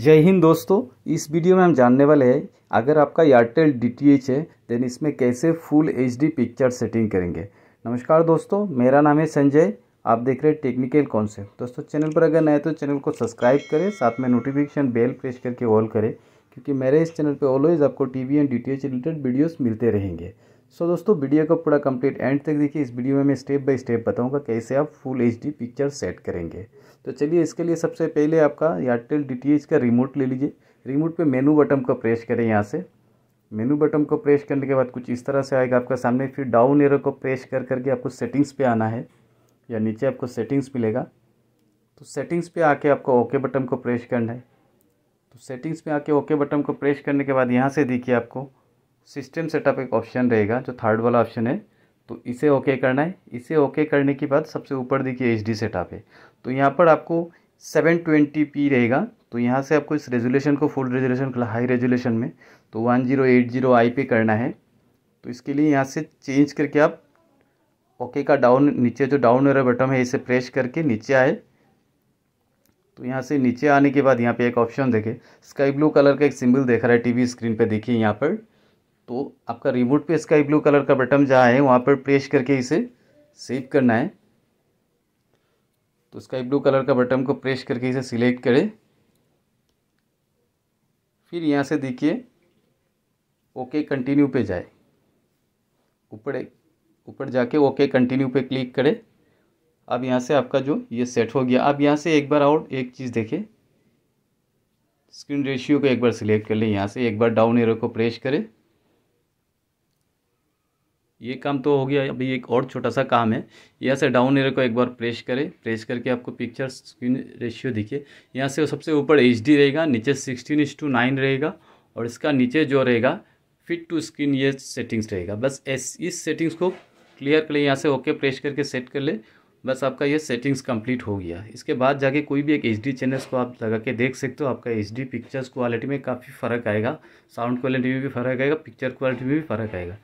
जय हिंद दोस्तों इस वीडियो में हम जानने वाले हैं अगर आपका एयरटेल एच है देन इसमें कैसे फुल एचडी पिक्चर सेटिंग करेंगे नमस्कार दोस्तों मेरा नाम है संजय आप देख रहे हैं टेक्निकल कॉन्सेप्ट दोस्तों चैनल पर अगर नए तो चैनल को सब्सक्राइब करें साथ में नोटिफिकेशन बेल प्रेस करके ऑल करें क्योंकि मेरे इस चैनल पर ऑलवेज आपको T V and D related videos मिलते रहेंगे सो so, दोस्तों वीडियो को पूरा कंप्लीट एंड तक देखिए इस वीडियो में मैं स्टेप बाय स्टेप बताऊंगा कैसे आप फुल एचडी पिक्चर सेट करेंगे तो चलिए इसके लिए सबसे पहले आपका एयरटेल डीटीएच का रिमोट ले लीजिए रिमोट पे मेनू बटन को प्रेस करें यहाँ से मेनू बटन को प्रेस करने के बाद कुछ इस तरह से आएगा आपका सामने फिर डाउन एरो को प्रेस कर करके आपको सेटिंग्स पर आना है या नीचे आपको सेटिंग्स मिलेगा तो सेटिंग्स पर आके आपको ओके बटन को प्रेस करना है तो सेटिंग्स पर आके ओके बटन को प्रेस करने के बाद यहाँ से देखिए आपको सिस्टम सेटअप एक ऑप्शन रहेगा जो थर्ड वाला ऑप्शन है तो इसे ओके करना है इसे ओके करने के बाद सबसे ऊपर देखिए एच डी सेटअप है तो यहाँ पर आपको सेवन ट्वेंटी पी रहेगा तो यहाँ से आपको इस रेजोल्यूशन को फुल रेजोल्यूशन हाई रेजोल्यूशन में तो one zero eight zero I पे करना है तो इसके लिए यहाँ से चेंज करके आप ओके का डाउन नीचे जो डाउन वाला बटन है इसे प्रेस करके नीचे आए तो यहाँ से नीचे आने के बाद यहाँ पे एक ऑप्शन देखे स्काई ब्लू कलर का एक सिम्बल देख रहा है वी स्क्रीन पर देखिए यहाँ पर तो आपका रिमोट पे स्काई ब्लू कलर का बटन जहाँ है वहाँ पर प्रेस करके इसे सेव करना है तो स्काई ब्लू कलर का बटन को प्रेस करके इसे सिलेक्ट करें फिर यहाँ से देखिए ओके कंटिन्यू पे जाए ऊपर ऊपर जाके ओके कंटिन्यू पे क्लिक करें अब यहाँ से आपका जो ये सेट हो गया अब यहाँ से एक बार और एक चीज़ देखें स्क्रीन रेशियो को एक बार सिलेक्ट कर लें यहाँ से एक बार डाउन एरो को प्रेस करें ये काम तो हो गया अभी एक और छोटा सा काम है यहाँ से डाउन एरो को एक बार प्रेस करें प्रेस करके आपको पिक्चर स्क्रीन रेशियो दिखे यहाँ से सबसे ऊपर एच रहेगा नीचे सिक्सटीन इंच टू नाइन रहेगा और इसका नीचे जो रहेगा फिट टू स्क्रीन ये सेटिंग्स रहेगा बस एस इस सेटिंग्स को क्लियर कर ले यहाँ से ओके प्रेस करके सेट कर ले बस आपका ये सेटिंग्स कंप्लीट हो गया इसके बाद जाके कोई भी एक एच डी चैनल्स को आप लगा के देख सकते हो आपका एच डी पिक्चर्स क्वालिटी में काफ़ी फ़र्क आएगा साउंड क्वालिटी में भी फ़र्क आएगा पिक्चर क्वालिटी में भी फ़र्क आएगा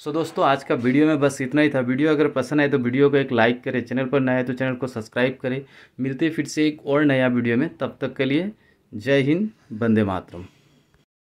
सो so, दोस्तों आज का वीडियो में बस इतना ही था वीडियो अगर पसंद आए तो वीडियो को एक लाइक करें चैनल पर नया है तो चैनल को सब्सक्राइब करें मिलते फिर से एक और नया वीडियो में तब तक के लिए जय हिंद बंदे मातरम